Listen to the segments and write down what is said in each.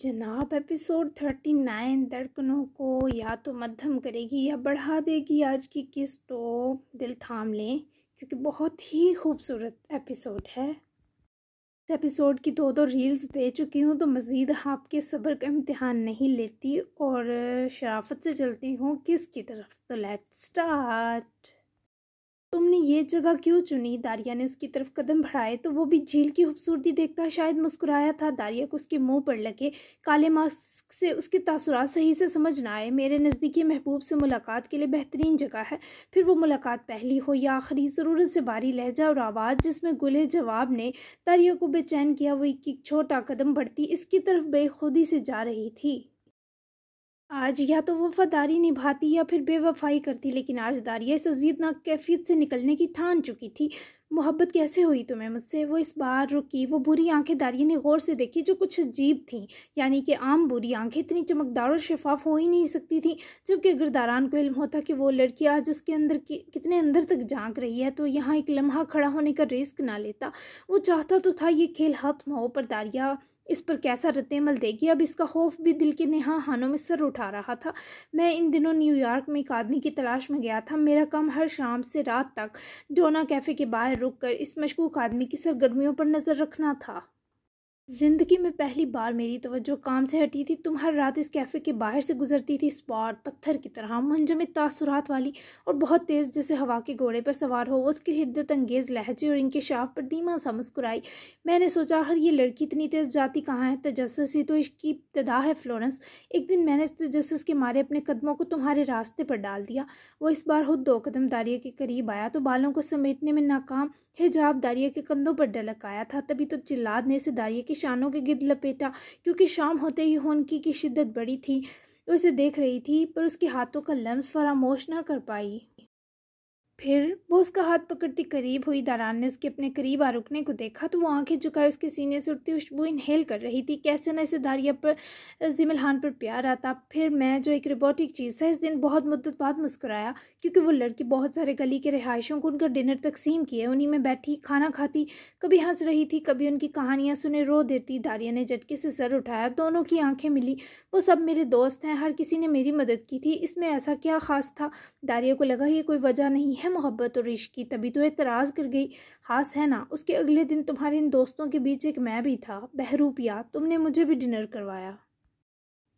जनाब episode thirty nine धड़कनों को या तो मध्यम करेगी या बढ़ा देगी आज की किस्त तो दिल थाम लें क्योंकि बहुत ही खूबसूरत एपिसोड है इस एपिसोड की दो दो रील्स दे चुकी हूँ तो मज़ीद आपके सब्र का इम्तहान नहीं लेती और शराफत से चलती हूँ किस की तरफ तो लेट स्टार्ट तुमने ये जगह क्यों चुनी दारिया ने उसकी तरफ कदम बढ़ाए तो वो भी झील की खूबसूरती देखता शायद मुस्कुराया था दारिया को उसके मुंह पर लगे काले मास्क से उसके तासुरात सही से समझ ना आए मेरे नज़दीकी महबूब से मुलाकात के लिए बेहतरीन जगह है फिर वो मुलाकात पहली हो या आखिरी ज़रूरत से भारी लहजा और आवाज़ जिसमें गुले जवाब ने दारिया को बेचैन किया वो एक छोटा कदम बढ़ती इसकी तरफ बेखुदी से जा रही थी आज या तो वफादारी निभाती या फिर बेवफाई करती लेकिन आज दारिया इस ना कैफियत से निकलने की ठान चुकी थी मोहब्बत कैसे हुई तुम्हें मुझसे वो इस बार रुकी वो बुरी आंखें दारिया ने गौर से देखी जो कुछ अजीब थीं यानी कि आम बुरी आंखें इतनी चमकदार और शफाफ हो ही नहीं सकती थी जबकि अगर दारान को इल्म होता कि वो लड़की आज उसके अंदर कि, कितने अंदर तक झांक रही है तो यहाँ एक लम्हा खड़ा होने का रिस्क ना लेता वो चाहता तो था ये खेल खत्म हो पर दारिया इस पर कैसा रद्दमल देगी अब इसका खौफ भी दिल के नहा हानों में सर उठा रहा था मैं इन दिनों न्यूयॉर्क में एक आदमी की तलाश में गया था मेरा काम हर शाम से रात तक डोना कैफ़े के बाहर रुक कर इस मशकूक आदमी की सरगर्मियों पर नज़र रखना था ज़िंदगी में पहली बार मेरी तवज्जो काम से हटी थी तुम हर रात इस कैफ़े के बाहर से गुजरती थी स्पॉट पत्थर की तरह मंजमित तासुरात वाली और बहुत तेज़ जैसे हवा के घोड़े पर सवार हो उसके हिद्दत अंगेज़ लहजे और इनके शाफ़ पर धीमा सा मुस्कुराई मैंने सोचा हर ये लड़की इतनी तेज़ जाती कहाँ है तजस्स ही तो इसकी इब्तदा है फ्लोरेंस एक दिन मैंने तजस्स के मारे अपने कदमों को तुम्हारे रास्ते पर डाल दिया वो इस बार खुद दो कदम दारिया के करीब आया तो बालों को समेटने में नाकाम हिजाब दारिया के कंधों पर डलक आया था तभी तो जिल्लाद ने इसे दारिया के किसानों के गिद लपेटा क्योंकि शाम होते ही होनकी की शिद्दत बड़ी थी उसे देख रही थी पर उसके हाथों का लम्स फरामोश ना कर पाई फिर वो उसका हाथ पकड़ती करीब हुई दारान ने उसके अपने करीब आ रुकने को देखा तो वो आंखें झुकाए उसके सीने से उठती खुशबू इनहेल कर रही थी कैसे न इसे दारिया पर जिमलहान पर प्यार आता फिर मैं जो एक रोबोटिक चीज़ है इस दिन बहुत मुद्दत बाद मुस्कुराया क्योंकि वो लड़की बहुत सारे गली के रिहायशों को उनका डिनर तकसीम किए उन्हीं में बैठी खाना खाती कभी हंस रही थी कभी उनकी कहानियाँ सुने रो देती दारिया ने झटके से सर उठाया दोनों की आँखें मिली वो सब मेरे दोस्त हैं हर किसी ने मेरी मदद की थी इसमें ऐसा क्या ख़ास था दारिया को लगा ये कोई वजह नहीं है है मोहब्बत और रिश की तभी तो एतराज़ कर गई हास है ना उसके अगले दिन तुम्हारे इन दोस्तों के बीच एक मैं भी था बहरूपिया तुमने मुझे भी डिनर करवाया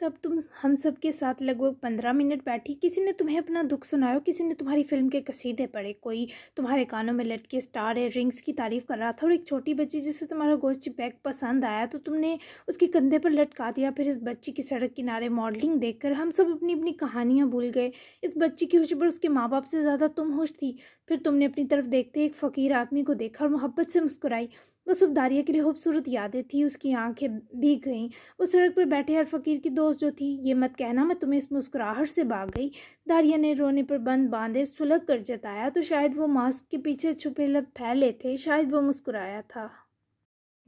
तब तुम हम सब के साथ लगभग पंद्रह मिनट बैठी किसी ने तुम्हें अपना दुख सुनाया किसी ने तुम्हारी फिल्म के कसीदे पढ़े कोई तुम्हारे कानों में लटके स्टार है रिंग्स की तारीफ़ कर रहा था और एक छोटी बच्ची जिसे तुम्हारा गोश्त बैग पसंद आया तो तुमने उसके कंधे पर लटका दिया फिर इस बच्ची की सड़क किनारे मॉडलिंग देख हम सब अपनी अपनी कहानियाँ भूल गए इस बच्ची की खुशी पर उसके माँ बाप से ज़्यादा तुम हुश थी फिर तुमने अपनी तरफ देखते एक फ़कीर आदमी को देखा और मोहब्बत से मुस्कुराई वो सब दारिया के लिए खूबसूरत यादें थी उसकी आंखें भीग गईं वो सड़क पर बैठे हर फकीर की दोस्त जो थी ये मत कहना मैं तुम्हें इस मुस्कुराहट से भाग गई दारिया ने रोने पर बंद बांधे सुलग कर जताया तो शायद वो मास्क के पीछे छुपे लब फैले थे शायद वो मुस्कुराया था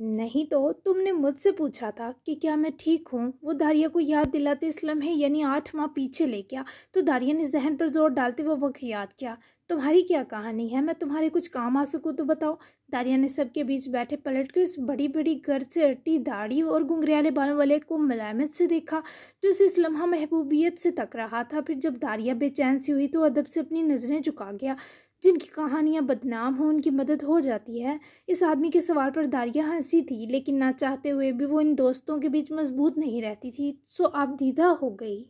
नहीं तो तुमने मुझसे पूछा था कि क्या मैं ठीक हूँ वो दारिया को याद दिलाते इस लम्हे यानी आठ माह पीछे ले गया तो दारिया ने जहन पर जोर डालते वो वक्त याद किया तुम्हारी क्या कहानी है मैं तुम्हारे कुछ काम आ सकूँ तो बताओ दारिया ने सबके बीच बैठे पलट कर इस बड़ी बड़ी घर से अटी दाढ़ी और घुंघरियाले बालों वाले को मलामत से देखा जो इस लम्हा महबूबियत से तक रहा था फिर जब दारिया बेचैन सी हुई तो अदब से अपनी नज़रें झुका गया जिनकी कहानियाँ बदनाम हों उनकी मदद हो जाती है इस आदमी के सवाल पर दारिया हंसी थी लेकिन ना चाहते हुए भी वो इन दोस्तों के बीच मजबूत नहीं रहती थी सो आप दीदा हो गई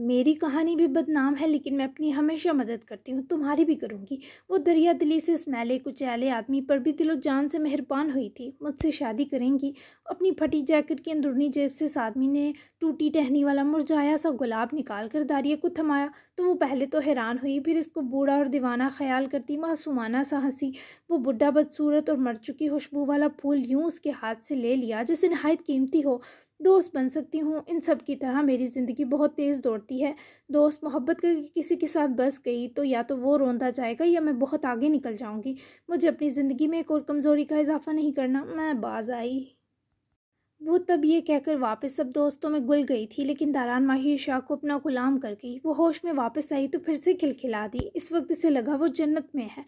मेरी कहानी भी बदनाम है लेकिन मैं अपनी हमेशा मदद करती हूँ तुम्हारी भी करूँगी वो दरिया दिली से इस मैले कुचैले आदमी पर भी दिलो जान से मेहरबान हुई थी मुझसे शादी करेंगी अपनी फटी जैकेट की अंदरूनी जेब से इस आदमी ने टूटी टहनी वाला मुरझाया सा गुलाब निकाल कर दारिये को थमाया तो वो पहले तो हैरान हुई फिर इसको बूढ़ा और दीवाना ख्याल करती मासूमाना सा हंसी वो बुढ़ा बदसूरत और मर चुकी खुशबू वाला फूल यूँ उसके हाथ से ले लिया जैसे नहायत कीमती हो दोस्त बन सकती हूँ इन सब की तरह मेरी ज़िंदगी बहुत तेज़ दौड़ती है दोस्त मोहब्बत करके किसी के साथ बस गई तो या तो वो रोंदा जाएगा या मैं बहुत आगे निकल जाऊँगी मुझे अपनी ज़िंदगी में एक और कमज़ोरी का इजाफा नहीं करना मैं बाज आई वो तब ये कहकर वापस सब दोस्तों में गुल गई थी लेकिन दारान माहिर शाह को अपना गुलाम कर गई वो होश में वापस आई तो फिर से खिलखिला दी इस वक्त इसे लगा वो जन्नत में है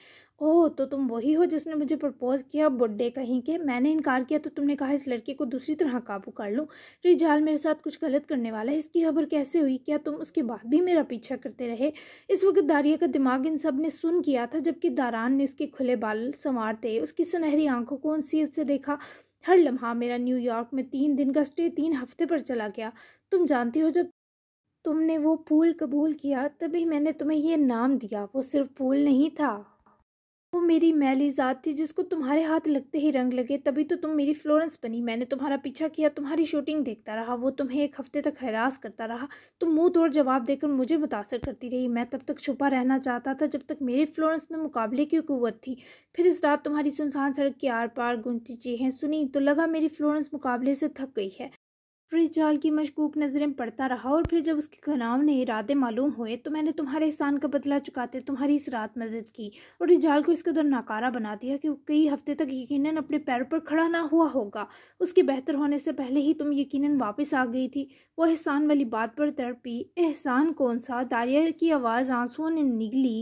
ओह तो तुम वही हो जिसने मुझे प्रपोज़ किया बुढ़े कहीं के मैंने इनकार किया तो तुमने कहा इस लड़के को दूसरी तरह काबू कर लूँ रिजाल मेरे साथ कुछ गलत करने वाला है इसकी खबर कैसे हुई क्या तुम उसके बाद भी मेरा पीछा करते रहे इस वक्त दारिया का दिमाग इन सब ने सुन किया था जबकि दारान ने उसके खुले बाल संवारते उसकी सुनहरी आंखों को उन से देखा हर लम्हा मेरा न्यूयॉर्क में तीन दिन का स्टे तीन हफ्ते पर चला गया तुम जानती हो जब तुमने वो पूल कबूल किया तभी मैंने तुम्हें यह नाम दिया वो सिर्फ पूल नहीं था वो मेरी मैली ज़ात थी जिसको तुम्हारे हाथ लगते ही रंग लगे तभी तो तुम मेरी फ्लोरेंस बनी मैंने तुम्हारा पीछा किया तुम्हारी शूटिंग देखता रहा वो तुम्हें एक हफ्ते तक हरास करता रहा तुम मुंह तोड़ जवाब देकर मुझे मुतासर करती रही मैं तब तक छुपा रहना चाहता था जब तक मेरे फ्लोरेंस में मुकाबले की कुवत थी फिर इस रात तुम्हारी सुनसान सड़क की आर पार गुंजती चीहें सुनी तो लगा मेरी फ्लोरेंस मुकाबले से थक गई है जाल की मशकूक नज़रें पड़ता रहा और फिर जब उसके घनाव ने इरादे मालूम हुए तो मैंने तुम्हारे एहसान का बदला चुकाते तुम्हारी इस रात मदद की और रिजाल को इस कदर नाकारा बना दिया कि कई हफ्ते तक यकीनन अपने पैरों पर खड़ा ना हुआ होगा उसके बेहतर होने से पहले ही तुम यकीनन वापस आ गई थी वो एहसान वाली बात पर तड़पी एहसान कौन सा दारिया की आवाज़ आंसुओं ने निकली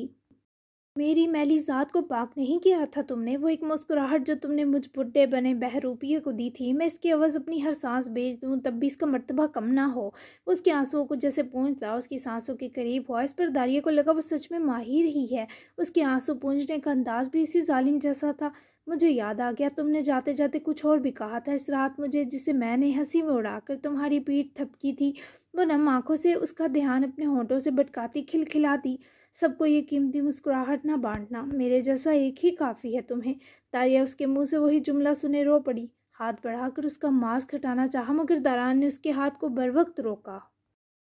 मेरी मैली ज़ात को पाक नहीं किया था तुमने वो एक मुस्कुराहट जो तुमने मुझ बुढ़े बने बहरूपिए को दी थी मैं इसकी आवाज़ अपनी हर सांस बेच दूँ तब भी इसका मरतबा कम ना हो उसके आंसुओं को जैसे पूंजता उसकी सांसों के करीब हुआ इस पर दारिया को लगा वो सच में माहिर ही है उसके आंसू पूंजने का अंदाज भी इसी जालिम जैसा था मुझे याद आ गया तुमने जाते जाते कुछ और भी कहा था इस रात मुझे जिसे मैंने हंसी में उड़ाकर तुम्हारी पीठ थपकी थी वो नम आँखों से उसका ध्यान अपने होंठों से भटकाती खिलखिला दी सबको ये कीमती मुस्कुराहट ना बांटना मेरे जैसा एक ही काफ़ी है तुम्हें तारिया उसके मुंह से वही जुमला सुने रो पड़ी हाथ बढ़ाकर उसका मास्क हटाना चाहा मगर दारान ने उसके हाथ को बर वक्त रोका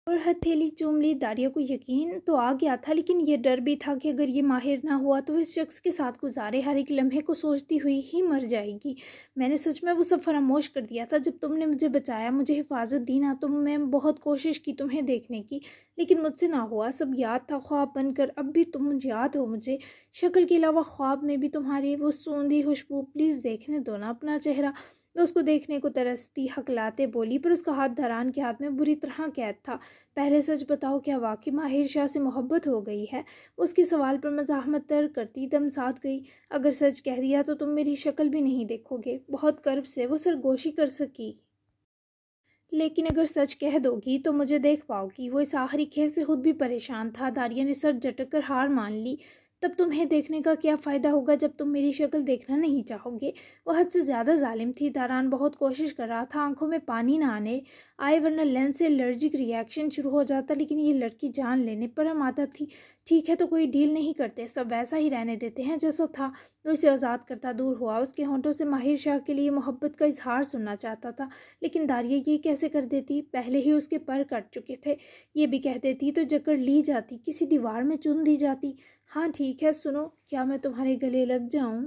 और हथेली चूम ली दारिया को यकीन तो आ गया था लेकिन ये डर भी था कि अगर ये माहिर ना हुआ तो इस शख्स के साथ गुजारे हर एक लम्हे को सोचती हुई ही मर जाएगी मैंने सच में वो सब फरामोश कर दिया था जब तुमने मुझे बचाया मुझे हिफाजत दी ना तो मैं बहुत कोशिश की तुम्हें देखने की लेकिन मुझसे ना हुआ सब याद था ख्वाब बनकर अब भी तुम याद हो मुझे शक्ल के अलावा ख्वाब में भी तुम्हारी वो सूंधी खुशबू प्लीज़ देखने दो ना अपना चेहरा वह उसको देखने को तरसती हकलाते बोली पर उसका हाथ धरान के हाथ में बुरी तरह कैद था पहले सच बताओ क्या वाकई माहिर शाह से मोहब्बत हो गई है उसके सवाल पर मजाहमत तर करती दम साध गई अगर सच कह दिया तो तुम मेरी शक्ल भी नहीं देखोगे बहुत गर्व से वो सरगोशी कर सकी लेकिन अगर सच कह दोगी तो मुझे देख पाओगी वो इस आखिरी खेल से खुद भी परेशान था दारिया ने सर झटक कर हार मान ली तब तुम्हें देखने का क्या फ़ायदा होगा जब तुम मेरी शक्ल देखना नहीं चाहोगे वह हद से ज़्यादा जालिम थी दारान बहुत कोशिश कर रहा था आंखों में पानी ना आने आए वरना लेंस से एलर्जिक रिएक्शन शुरू हो जाता लेकिन ये लड़की जान लेने पर हम आता थी ठीक है तो कोई डील नहीं करते सब वैसा ही रहने देते हैं जैसा था तो इसे आज़ाद करता दूर हुआ उसके होंठों से माहिर शाह के लिए मोहब्बत का इजहार सुनना चाहता था लेकिन दारिया ये कैसे कर देती पहले ही उसके पर कट चुके थे ये भी कह देती तो जकड़ ली जाती किसी दीवार में चुन दी जाती हाँ ठीक है सुनो क्या मैं तुम्हारे गले लग जाऊँ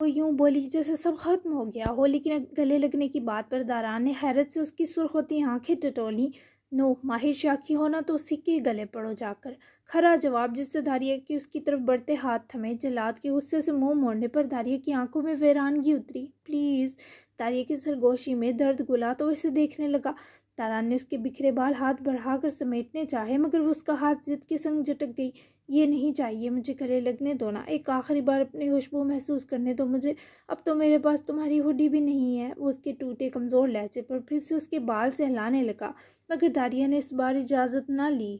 वो यूँ बोली जैसे सब खत्म हो गया हो लेकिन गले लगने की बात पर दारान ने हैरत से उसकी सुरख होती आँखें टटोली नो माहिर शाखी होना तो उसी के गले पड़ो जाकर खरा जवाब जिससे धारिया की उसकी तरफ बढ़ते हाथ थमे जलाद के गुस्से से मुंह मोड़ने पर धारिया की आंखों में वेरानगी उतरी प्लीज़ दारिया की सरगोशी में दर्द गुला तो इसे देखने लगा तारान ने उसके बिखरे बाल हाथ बढ़ाकर समेटने चाहे मगर वो उसका हाथ जिद के संग झटक गई ये नहीं चाहिए मुझे गले लगने दो ना एक आखिरी बार अपनी खुशबू महसूस करने दो मुझे अब तो मेरे पास तुम्हारी हुडी भी नहीं है वो उसके टूटे कमज़ोर लहजे पर फिर से उसके बाल सहलाने लगा मगर दारिया ने इस बार इजाज़त ना ली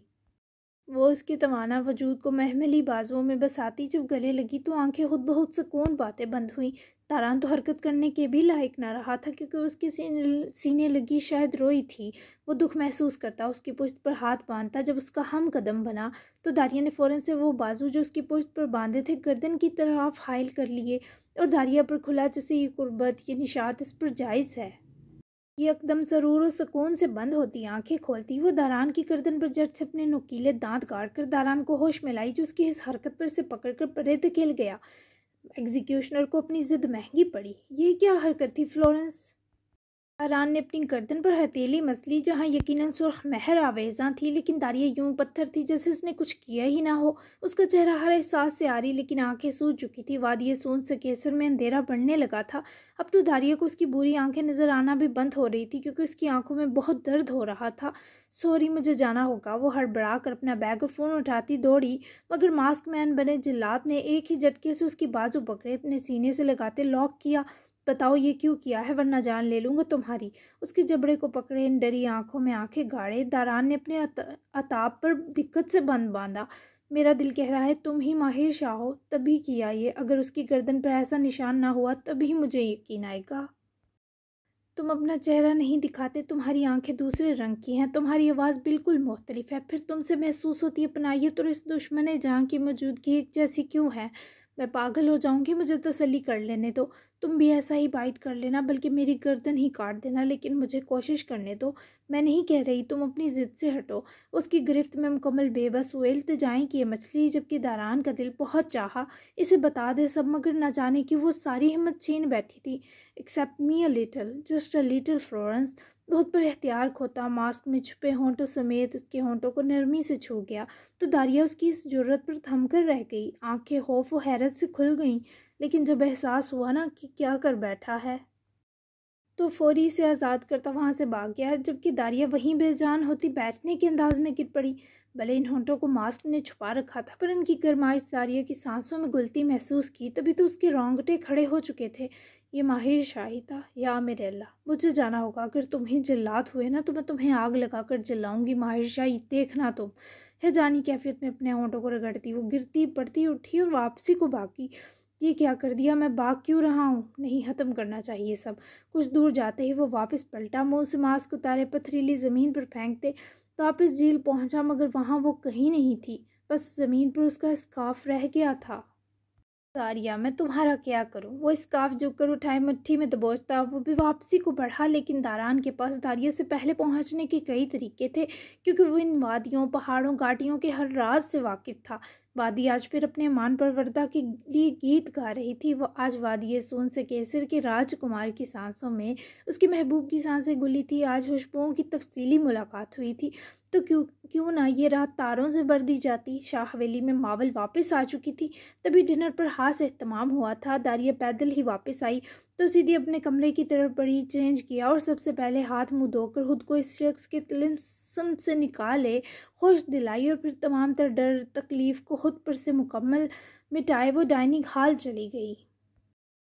वो उसके तवाना वजूद को महमली बाजुओं में बसाती जब गले लगी तो आंखें खुद बहुत सुकून बातें बंद हुई तारान तो हरकत करने के भी लायक ना रहा था क्योंकि उसके सीने, सीने लगी शायद रोई थी वो दुख महसूस करता उसकी पुश्त पर हाथ बांधता जब उसका हम कदम बना तो दारिया ने फ़ौरन से वो बाजू जो उसकी पुश्त पर बांधे थे गर्दन की तरफ हाइल कर लिए और दारिया पर खुला जैसे ये कुर्बत ये निशात इस पर जायज़ है ये एकदम ज़रूर और सुकून से बंद होती आंखें खोलती वो दारान की गर्दन पर जट से अपने नुकीले दांत गाड़ कर दारान को होश में लाई जो उसकी इस हरकत पर से पकड़ कर परे धकेल गया एग्जीक्यूशनर को अपनी ज़िद महंगी पड़ी यह क्या हरकत थी फ्लोरेंस अरान ने अपनी गर्दन पर हथेली मसली जहाँ यकीनन सुर्ख महर आवेजा थी लेकिन दारिया यूं पत्थर थी जैसे उसने कुछ किया ही ना हो उसका चेहरा हर एहसास से आ रही लेकिन आंखें सूझ चुकी थी वादिय सोन से केसर में अंधेरा बढ़ने लगा था अब तो दारिया को उसकी बुरी आंखें नज़र आना भी बंद हो रही थी क्योंकि उसकी आंखों में बहुत दर्द हो रहा था सॉरी मुझे जाना होगा वो हड़बड़ा कर अपना बैग और फ़ोन उठाती दौड़ी मगर मास्क मैन बने जिल्लात ने एक ही झटके से उसकी बाजू पकड़े अपने सीने से लगाते लॉक किया बताओ ये क्यों किया है वरना जान ले लूँगा तुम्हारी उसके जबड़े को पकड़े डरी आंखों में आंखें गाड़े दारान ने अपने अताब पर दिक्कत से बंद बांधा मेरा दिल कह रहा है तुम ही माहिर शाह हो तभी किया ये अगर उसकी गर्दन पर ऐसा निशान ना हुआ तभी मुझे यकीन आएगा तुम अपना चेहरा नहीं दिखाते तुम्हारी आंखें दूसरे रंग की हैं तुम्हारी आवाज़ बिल्कुल मुख्तलिफ है फिर तुमसे महसूस होती है अपनाइए तो इस दुश्मन जहाँ की मौजूदगी एक जैसी क्यों है मैं पागल हो जाऊंगी मुझे तसली कर लेने दो तुम भी ऐसा ही बाइट कर लेना बल्कि मेरी गर्दन ही काट देना लेकिन मुझे कोशिश करने दो मैं नहीं कह रही तुम अपनी ज़िद से हटो उसकी गिरफ्त में मुकम्मल बेबस हुए इल्तजाएँ किए मछली जबकि दारान का दिल बहुत चाहा इसे बता दे सब मगर ना जाने कि वो सारी हिम्मत छीन बैठी थी except me a little just a little Florence बहुत बड़े हथियार खोता मास्क में छुपे होंठों समेत उसके होंठों को नरमी से छू गया तो दारिया उसकी इस जरूरत पर थम कर रह गई आंखें खौफ व हैरत से खुल गईं लेकिन जब एहसास हुआ ना कि क्या कर बैठा है तो फौरी से आज़ाद करता वहाँ से भाग गया जबकि दारिया वहीं बेजान होती बैठने के अंदाज में गिर पड़ी भले इन होंठों को मास्क ने छुपा रखा था पर इनकी गर्माइश दारिया की सांसों में गुलती महसूस की तभी तो उसके रोंगटे खड़े हो चुके थे ये माहिर शाहिता या मेरे अल्लाह मुझे जाना होगा अगर तुम्हें जल्लात जिल्लात हुए ना तो मैं तुम्हें आग लगा कर जिल्लाऊंगी माहिर शाही देखना तुम है जानी कैफियत में अपने ओंटों को रगड़ती वो गिरती पड़ती उठी और वापसी को बाकी ये क्या कर दिया मैं बाग क्यों रहा हूँ नहीं ख़त्म करना चाहिए सब कुछ दूर जाते ही वो वापस पलटा मुँह से मास्क उतारे पथरीली ज़मीन पर फेंकते वापस झील पहुँचा मगर वहाँ वो कहीं नहीं थी बस ज़मीन पर उसका स्काफ रह गया था सारिया मैं तुम्हारा क्या करूं वो स्काफ कर उठाए मट्टी में दबोचता वो भी वापसी को बढ़ा लेकिन दारान के पास दारिया से पहले पहुंचने के कई तरीके थे क्योंकि वो इन वादियों पहाड़ों घाटियों के हर राज से वाकिफ था वादी आज फिर अपने मान परवरदा के लिए गीत गा रही थी वो आज वादिय सोन से केसर के राजकुमार की सांसों में उसके महबूब की सांसें गुली थी आज खुशबुओं की तफसीली मुलाकात हुई थी तो क्यों क्यों ना ये रात तारों से भर दी जाती शाह हवेली में मावल वापस आ चुकी थी तभी डिनर पर हास एहतमाम हुआ था दारिया पैदल ही वापस आई तो सीधी अपने कमरे की तरफ बड़ी चेंज किया और सबसे पहले हाथ मुंह धोकर खुद को इस शख्स के तिलम से निकाले खुश दिलाई और फिर तमाम तर डर तकलीफ़ को खुद पर से मुकम्मल मिटाए वो डाइनिंग हाल चली गई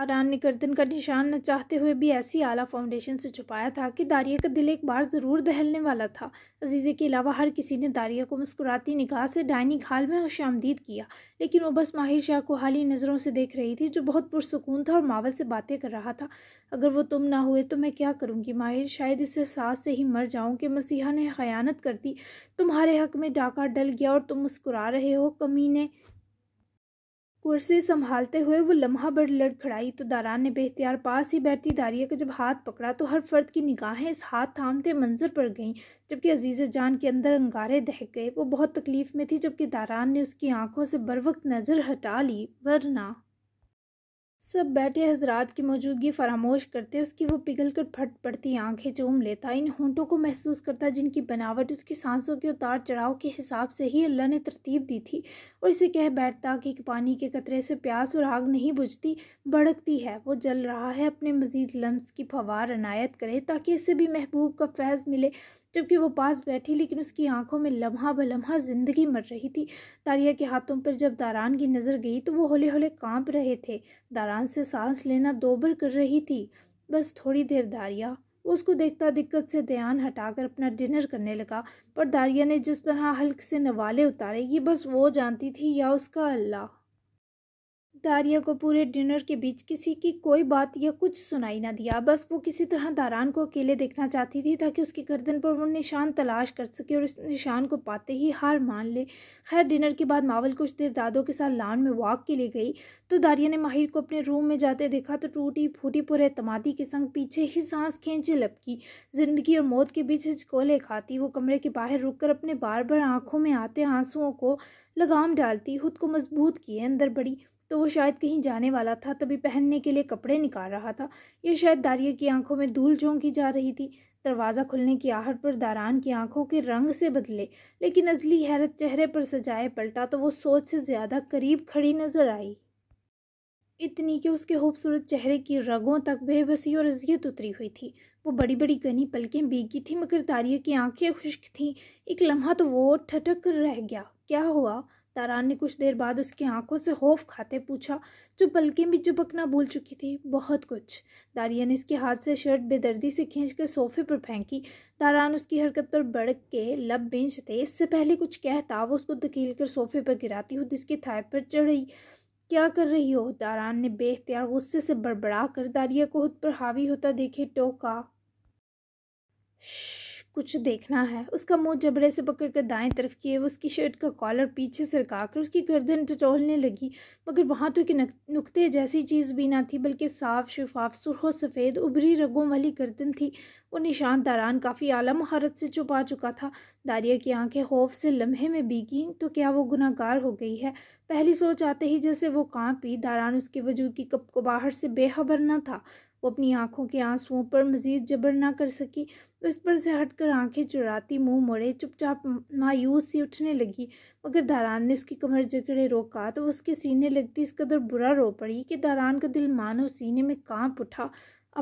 हरान ने गर्दन का निशान न चाहते हुए भी ऐसी आला फाउंडेशन से छुपाया था कि दारिया का दिल एक बार ज़रूर दहलने वाला था अजीज़े के अलावा हर किसी ने दारिया को मुस्कुराती निगाह से डाइनिंग हाल में होश आमदीद किया लेकिन वो बस माहिर शाह को हाली नज़रों से देख रही थी जो बहुत पुरसकून था और मावल से बातें कर रहा था अगर वो तुम ना हुए तो मैं क्या करूँगी माहिर शायद इस एहसास से ही मर जाऊँ कि मसीहा ने खयानत कर दी तुम्हारे हक में डाका डल गया और तुम मुस्कुरा रहे हो कमी कुर्सी संभालते हुए वो लम्हा भर लड़खड़ाई तो दारान ने बेहतियार पास ही बैठती दारिया का जब हाथ पकड़ा तो हर फर्द की निगाहें इस हाथ थामते मंजर पर गईं जबकि अजीज़ जान के अंदर अंगारे दहक गए वो बहुत तकलीफ़ में थी जबकि दारान ने उसकी आंखों से बर वक्त नज़र हटा ली वरना सब बैठे हजरात की मौजूदगी फरामोश करते उसकी वो पिघल कर फट पड़ती आंखें चूम लेता इन होंठों को महसूस करता जिनकी बनावट उसकी सांसों के उतार चढ़ाव के हिसाब से ही अल्लाह ने तरतीब दी थी और इसे कह बैठता कि पानी के कतरे से प्यास और आग नहीं बुझती भड़कती है वो जल रहा है अपने मजीद लम्स की फवार अनायत करे ताकि इससे भी महबूब का फैज़ मिले जबकि वो पास बैठी लेकिन उसकी आंखों में लम्हा ब लम्हा ज़िंदगी मर रही थी तारिया के हाथों पर जब दारान की नज़र गई तो वो होले होले कांप रहे थे दारान से सांस लेना दोबर कर रही थी बस थोड़ी देर दारिया वो उसको देखता दिक्कत से ध्यान हटाकर अपना डिनर करने लगा पर दारिया ने जिस तरह हल्क से नवाले उतारे ये बस वो जानती थी या उसका अल्लाह दारिया को पूरे डिनर के बीच किसी की कोई बात या कुछ सुनाई ना दिया बस वो किसी तरह दारान को अकेले देखना चाहती थी ताकि उसकी गर्दन पर वो निशान तलाश कर सके और इस निशान को पाते ही हार मान ले खैर डिनर के बाद मावल कुछ देर दादों के साथ लान में वॉक के लिए गई तो दारिया ने माहिर को अपने रूम में जाते देखा तो टूटी फूटी पूरे तमादी के संग पीछे ही सांस खींचे लपकी जिंदगी और मौत के बीच हिचकोले खाती वो कमरे के बाहर कर अपने बार बार आंखों में आते आंसुओं को लगाम डालती खुद को मजबूत किए अंदर बड़ी तो वो शायद कहीं जाने वाला था तभी पहनने के लिए कपड़े निकाल रहा था यह शायद दारिया की आंखों में धूल झोंकी जा रही थी दरवाज़ा खुलने की आहट पर दारान की आंखों के रंग से बदले लेकिन अजली हैरत चेहरे पर सजाए पलटा तो वो सोच से ज़्यादा करीब खड़ी नजर आई इतनी कि उसके खूबसूरत चेहरे की रगों तक बेबसी और अजियत उतरी हुई थी वो बड़ी बड़ी गनी पलकें बीगी थी मगर दारिया की आंखें खुश्क थीं एक लम्हा तो वो ठटक कर रह गया क्या हुआ तारान ने कुछ देर बाद उसकी आंखों से खौफ खाते पूछा जो पलकें भी चुपकना भूल चुकी थी बहुत कुछ दारिया ने इसके हाथ से शर्ट बेदर्दी से खींच कर सोफे पर फेंकी तारान उसकी हरकत पर बड़क के लब बेंचते इससे पहले कुछ कहता वो उसको धकेल कर सोफे पर गिराती हुई जिसके थाय पर चढ़ी क्या कर रही हो दारान ने बेख्तियार गुस्से से बड़बड़ा कर दारिया को खुद पर हावी होता देखे टोका कुछ देखना है उसका मुंह जबड़े से पकड़ कर दाएं तरफ किए उसकी शर्ट का कॉलर पीछे से कर उसकी गर्दन टटोलने लगी मगर वहाँ तो एक नुकते जैसी चीज़ भी ना थी बल्कि साफ शफाफ सुरख सफ़ेद उभरी रगों वाली गर्दन थी वो निशान दारान काफ़ी आला महारत से छुपा चुका था दारिया की आंखें खौफ से लम्हे में बीगी तो क्या वो गुनागार हो गई है पहली सोच आते ही जैसे वो कांपी पी दारान उसके वजूद की बाहर से बेहबर ना था वो अपनी आंखों के आंसुओं पर मज़ीद जबर ना कर सकी वो इस पर से हटकर आंखें चुराती मुंह मोड़े चुपचाप मायूस सी उठने लगी मगर दारान ने उसकी कमर जकड़े रोका तो उसके सीने लगती इस कदर बुरा रो पड़ी कि दारान का दिल मानो सीने में कांप उठा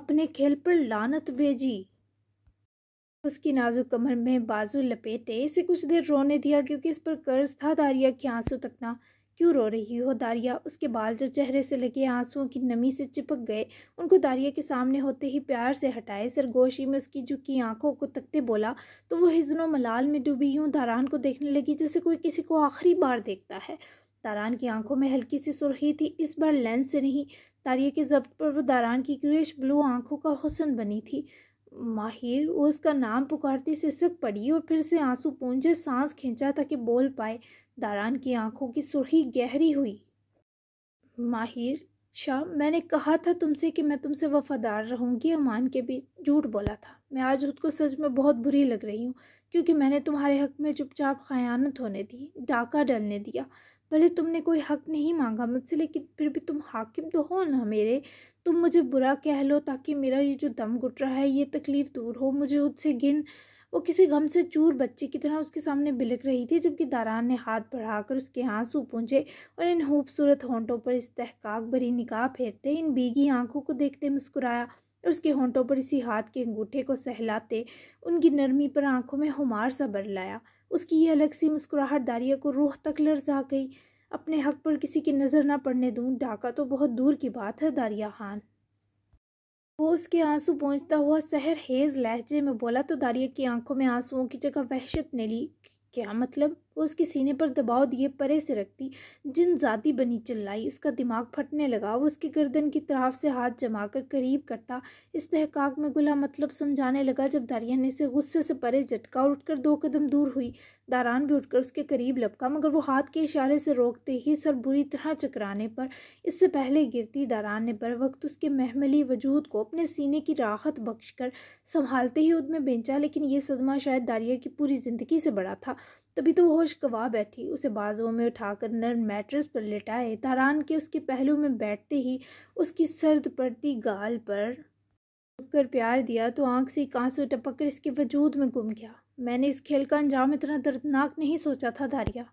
अपने खेल पर लानत भेजी उसकी नाजुक कमर में बाजू लपेटे इसे कुछ देर रोने दिया क्योंकि इस पर कर्ज था दारिया के आंसू तकना क्यों रो रही हो दारिया उसके बाल जो चेहरे से लगे आंसुओं की नमी से चिपक गए उनको दारिया के सामने होते ही प्यार से हटाए सरगोशी में उसकी झुकी आंखों को तकते बोला तो वह हिजनों मलाल में डूबी यूं दारान को देखने लगी जैसे कोई किसी को आखिरी बार देखता है दारान की आंखों में हल्की सी सुरखी थी इस बार लेंस से नहीं दारिया के जब्त पर वो दारान की ग्रेश ब्लू आंखों का हुसन बनी थी माहिर वो उसका नाम पुकारते सिसक पड़ी और फिर से आंसू पूंजे सांस खींचा ताकि बोल पाए दारान की आंखों की सुर्खी गहरी हुई माहिर शाह मैंने कहा था तुमसे कि मैं तुमसे वफ़ादार रहूंगी अमान के बीच झूठ बोला था मैं आज खुद को सच में बहुत बुरी लग रही हूँ क्योंकि मैंने तुम्हारे हक में चुपचाप खयानत होने दी डाका डलने दिया भले तुमने कोई हक नहीं मांगा मुझसे लेकिन फिर भी तुम हाकिम तो हो ना मेरे तुम मुझे बुरा कह लो ताकि मेरा ये जो दम घुट रहा है ये तकलीफ़ दूर हो मुझे खुद से गिन वो किसी गम से चूर बच्चे की तरह उसके सामने बिलक रही थी जबकि दारान ने हाथ बढ़ाकर उसके आंसू पूंझे और इन खूबसूरत होंठों पर इस तहकाक भरी निकाह फेरते इन बीगी आंखों को देखते मुस्कुराया और उसके होंठों पर इसी हाथ के अंगूठे को सहलाते उनकी नरमी पर आंखों में हुमार सा बर लाया उसकी ये अलग सी मुस्कुराहट दारिया को रूह तक लर्जा गई अपने हक पर किसी की नज़र ना पड़ने दूँ डाका तो बहुत दूर की बात है दारिया खान वो उसके आंसू पहुँचता हुआ सहर हेज लहजे में बोला तो दारिया की आंखों में आंसुओं की जगह वहशत ने ली क्या मतलब वो उसके सीने पर दबाव दिए परे से रखती जिन जाती बनी चिल्लाई उसका दिमाग फटने लगा वो उसकी गर्दन की तरफ से हाथ जमाकर करीब करता इस तहकाक में गुला मतलब समझाने लगा जब दारिया ने इसे गुस्से से परे झटका और उठकर दो कदम दूर हुई दारान भी उठकर उसके करीब लपका मगर वो हाथ के इशारे से रोकते ही सर बुरी तरह चकराने पर इससे पहले गिरती दारान ने बर वक्त उसके महमली वजूद को अपने सीने की राहत बख्श कर संभालते ही उद में बेचा लेकिन ये सदमा शायद दारिया की पूरी ज़िंदगी से बड़ा था तभी तो वो होश गवा बैठी उसे बाजुओं में उठाकर नर मैट्रेस पर लिटाए तारान के उसके पहलू में बैठते ही उसकी सर्द पड़ती गाल पर कर प्यार दिया तो आंख से कांसू टपक कर इसके वजूद में गुम गया मैंने इस खेल का अंजाम इतना दर्दनाक नहीं सोचा था दारिया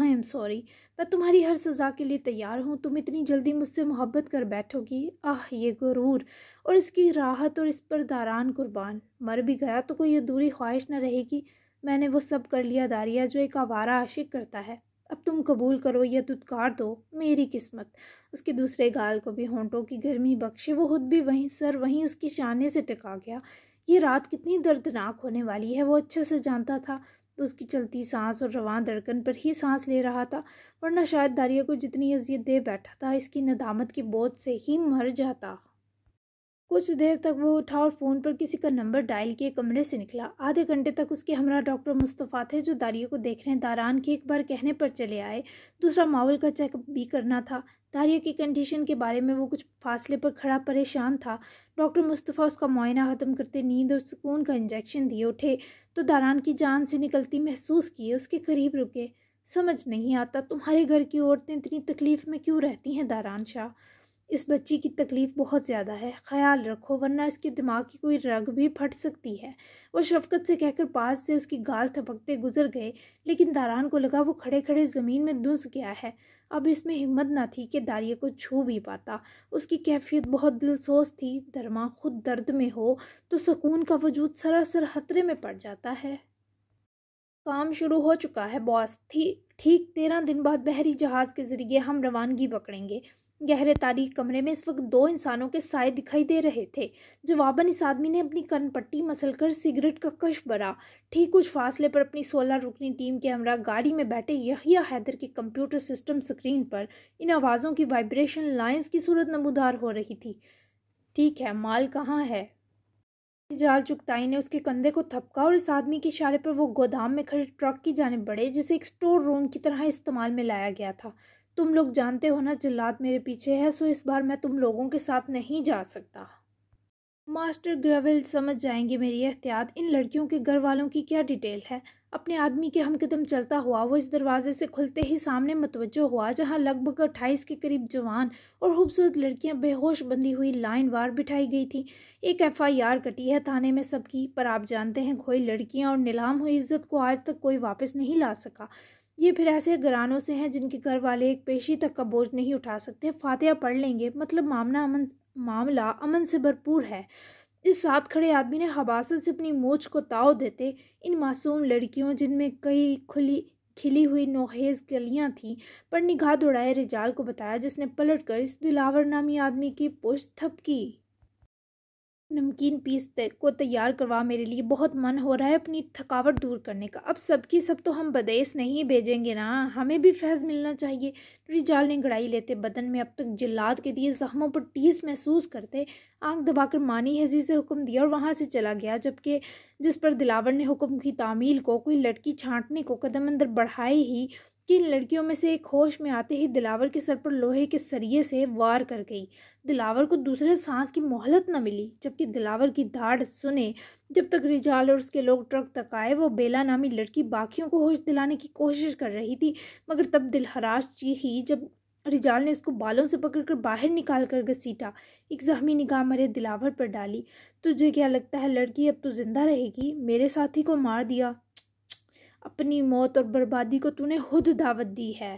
आई एम सॉरी मैं तुम्हारी हर सज़ा के लिए तैयार हूँ तुम इतनी जल्दी मुझसे मोहब्बत कर बैठोगी आह ये गुरूर और इसकी राहत और इस पर दारान कुर्बान मर भी गया तो कोई अधूरी ख्वाहिश न रहेगी मैंने वो सब कर लिया दारिया जो एक आवारा आशिक करता है अब तुम कबूल करो या तुतकार दो मेरी किस्मत उसके दूसरे गाल को भी होंटों की गर्मी बख्शे वो खुद भी वहीं सर वहीं उसकी शाने से टका गया ये रात कितनी दर्दनाक होने वाली है वो अच्छे से जानता था तो उसकी चलती सांस और रवान धड़कन पर ही सांस ले रहा था वरना शायद दारिया को जितनी अजियत दे बैठा था इसकी नदामत की बोझ से ही मर जाता कुछ देर तक वो उठा और फ़ोन पर किसी का नंबर डायल किए कमरे से निकला आधे घंटे तक उसके हमरा डॉक्टर मुस्तफ़ा थे जो दारिया को देख रहे हैं दारान के एक बार कहने पर चले आए दूसरा माहौल का चेकअप भी करना था दारिया की कंडीशन के बारे में वो कुछ फासले पर खड़ा परेशान था डॉक्टर मुस्तफ़ा उसका मुआयना ख़त्म करते नींद और सुकून का इंजेक्शन दिए उठे तो दारान की जान से निकलती महसूस किए उसके करीब रुके समझ नहीं आता तुम्हारे घर की औरतें इतनी तकलीफ़ में क्यों रहती हैं दारान शाह इस बच्ची की तकलीफ़ बहुत ज़्यादा है ख्याल रखो वरना इसके दिमाग की कोई रग भी फट सकती है वो शफकत से कहकर पास से उसकी गाल थपकते गुजर गए लेकिन दारान को लगा वो खड़े खड़े ज़मीन में धुस गया है अब इसमें हिम्मत ना थी कि दारिये को छू भी पाता उसकी कैफियत बहुत दिलसोस थी दरमा खुद दर्द में हो तो सुकून का वजूद सरासर खतरे में पड़ जाता है काम शुरू हो चुका है बॉस थी ठीक तेरह दिन बाद बहरी जहाज़ के ज़रिए हम रवानगी पकड़ेंगे गहरे तारीख कमरे में इस वक्त दो इंसानों के साय दिखाई दे रहे थे जवाबन इस आदमी ने अपनी पट्टी मसल कर सिगरेट का कश भरा ठीक कुछ फासले पर अपनी सोलह रुकनी टीम के हमरा गाड़ी में बैठे यहिया हैदर के कंप्यूटर सिस्टम स्क्रीन पर इन आवाज़ों की वाइब्रेशन लाइंस की सूरत नमूदार हो रही थी ठीक है माल कहाँ है जाल चुकताई ने उसके कंधे को थपका और इस आदमी के इशारे पर वो गोदाम में खड़े ट्रक की जानब बढ़े जिसे एक स्टोर रूम की तरह इस्तेमाल में लाया गया था तुम लोग जानते हो ना जल्लाद मेरे पीछे है सो इस बार मैं तुम लोगों के साथ नहीं जा सकता मास्टर ग्रेविल समझ जाएंगे मेरी एहतियात इन लड़कियों के घर वालों की क्या डिटेल है अपने आदमी के हम कदम चलता हुआ वो इस दरवाजे से खुलते ही सामने मतवजो हुआ जहाँ लगभग अट्ठाईस के करीब जवान और खूबसूरत लड़कियाँ बेहोश बंदी हुई लाइन वार बिठाई गई थी एक एफ आई आर कटी है थाने में सबकी पर आप जानते हैं खोई लड़कियाँ और नीलाम हुई इज्जत को आज तक कोई वापस नहीं ला सका ये फिर ऐसे घरानों से हैं जिनके घर वाले एक पेशी तक का बोझ नहीं उठा सकते फातिहा पढ़ लेंगे मतलब मामला अमन मामला अमन से भरपूर है इस साथ खड़े आदमी ने हबासत से अपनी मूछ को ताव देते इन मासूम लड़कियों जिनमें कई खुली खिली हुई नोहेज गलियाँ थीं पर निगाह दौड़ाए रिजाल को बताया जिसने पलट कर इस दिलावर नामी आदमी की पुष्ट थपकी नमकीन पीस को तैयार करवा मेरे लिए बहुत मन हो रहा है अपनी थकावट दूर करने का अब सबकी सब तो हम बदेस नहीं भेजेंगे ना हमें भी फैज़ मिलना चाहिए रिजाल ने गड़ाई लेते बदन में अब तक जिल्लाद के दिए जख्मों पर टीस महसूस करते आंख दबाकर मानी हजी से हुक्म दिया और वहाँ से चला गया जबकि जिस पर दिलावर ने हुक्म की तामील को कोई लड़की छाँटने को कदम अंदर बढ़ाए ही कि लड़कियों में से एक होश में आते ही दिलावर के सर पर लोहे के सरिये से वार कर गई दिलावर को दूसरे सांस की मोहलत न मिली जबकि दिलावर की धाड़ सुने जब तक रिजाल और उसके लोग ट्रक तक आए वो बेला नामी लड़की बाकियों को होश दिलाने की कोशिश कर रही थी मगर तब दिलहराश ही जब रिजाल ने इसको बालों से पकड़कर बाहर निकाल कर घसीटा एक जहमी निगाह मरे दिलावर पर डाली तुझे क्या लगता है लड़की अब तो जिंदा रहेगी मेरे साथी को मार दिया अपनी मौत और बर्बादी को तूने खुद दावत दी है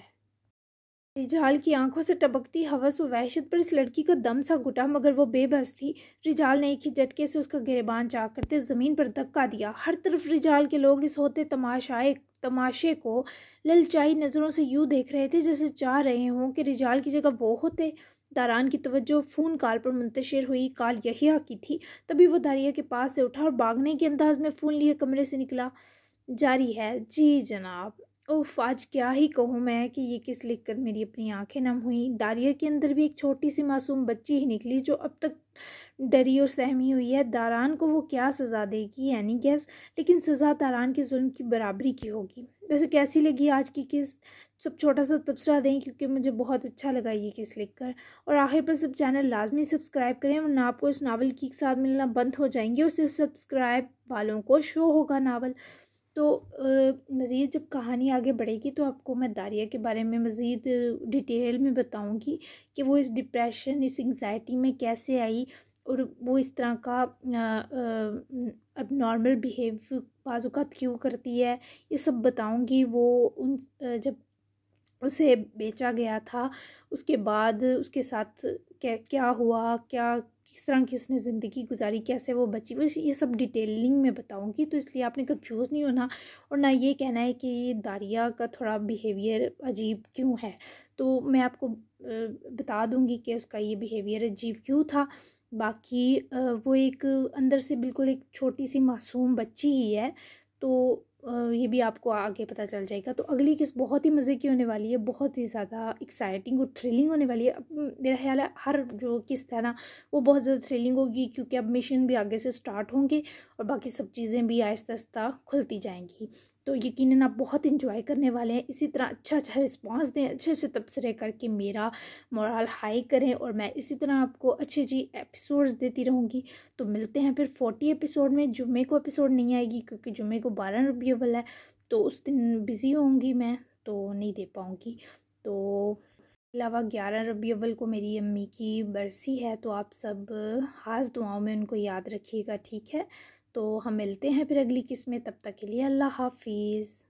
रिजाल की आंखों से टपकती हवस व वहशत पर इस लड़की का दम सा घुटा मगर वो बेबस थी रिजाल ने एक ही झटके से उसका गिरबान चाक करते ज़मीन पर धक्का दिया हर तरफ रिजाल के लोग इस होते तमाशाए तमाशे को ललचाई नज़रों से यूँ देख रहे थे जैसे चाह रहे हों कि रिजाल की जगह वो होते दारान की तवज्जो फ़ोन काल पर मुंतशर हुई काल यही की थी तभी वो दारिया के पास से उठा और भागने के अंदाज में फ़ोन लिए कमरे से निकला जारी है जी जनाब ओफ आज क्या ही कहूँ मैं कि ये किस लिख कर मेरी अपनी आंखें नम हुई दारिया के अंदर भी एक छोटी सी मासूम बच्ची ही निकली जो अब तक डरी और सहमी हुई है दारान को वो क्या सज़ा देगी यानी गैस लेकिन सज़ा दारान के जुल्म की बराबरी की होगी वैसे कैसी लगी आज की किस सब छोटा सा तबसरा दें क्योंकि मुझे बहुत अच्छा लगा ये किस लिख कर और आखिर पर सब चैनल लाजमी सब्सक्राइब करें वरना आपको इस नावल की साथ मिलना बंद हो जाएंगे और सिर्फ सब्सक्राइब वालों को शो होगा नावल तो मज़ीद जब कहानी आगे बढ़ेगी तो आपको मैं दारिया के बारे में मज़ीद डिटेल में बताऊंगी कि वो इस डिप्रेशन इस एंग्ज़ाइटी में कैसे आई और वो इस तरह का अब नॉर्मल बिहेव बाजूक़ात क्यों करती है ये सब बताऊंगी वो उन जब उसे बेचा गया था उसके बाद उसके साथ क्या क्या हुआ क्या किस तरह की उसने ज़िंदगी गुजारी कैसे वो बची बस ये सब डिटेलिंग में बताऊंगी तो इसलिए आपने कंफ्यूज नहीं होना और ना ये कहना है कि दारिया का थोड़ा बिहेवियर अजीब क्यों है तो मैं आपको बता दूंगी कि उसका ये बिहेवियर अजीब क्यों था बाकी वो एक अंदर से बिल्कुल एक छोटी सी मासूम बच्ची ही है तो ये भी आपको आगे पता चल जाएगा तो अगली किस्त बहुत ही मज़े की होने वाली है बहुत ही ज़्यादा एक्साइटिंग और थ्रिलिंग होने वाली है अब मेरा ख्याल है हर जो किस्त है ना वो बहुत ज़्यादा थ्रिलिंग होगी क्योंकि अब मिशन भी आगे से स्टार्ट होंगे और बाकी सब चीज़ें भी आहिस्ता आहिस्ता खुलती जाएंगी तो यकीन आप बहुत इंजॉय करने वाले हैं इसी तरह अच्छा अच्छा रिस्पांस दें अच्छे अच्छे तबसरे करके मेरा मोरल हाई करें और मैं इसी तरह आपको अच्छी अच्छी एपिसोड्स देती रहूँगी तो मिलते हैं फिर फोर्टी एपिसोड में जुम्मे को एपिसोड नहीं आएगी क्योंकि जुम्मे को बारह रबियवल है तो उस दिन बिज़ी होंगी मैं तो नहीं दे पाऊँगी तो अलावा ग्यारह रबी अव्वल को मेरी अम्मी की बरसी है तो आप सब ख़ास दुआओं में उनको याद रखिएगा ठीक है तो हम मिलते हैं फिर अगली किस्में तब तक के लिए अल्लाह हाफिज़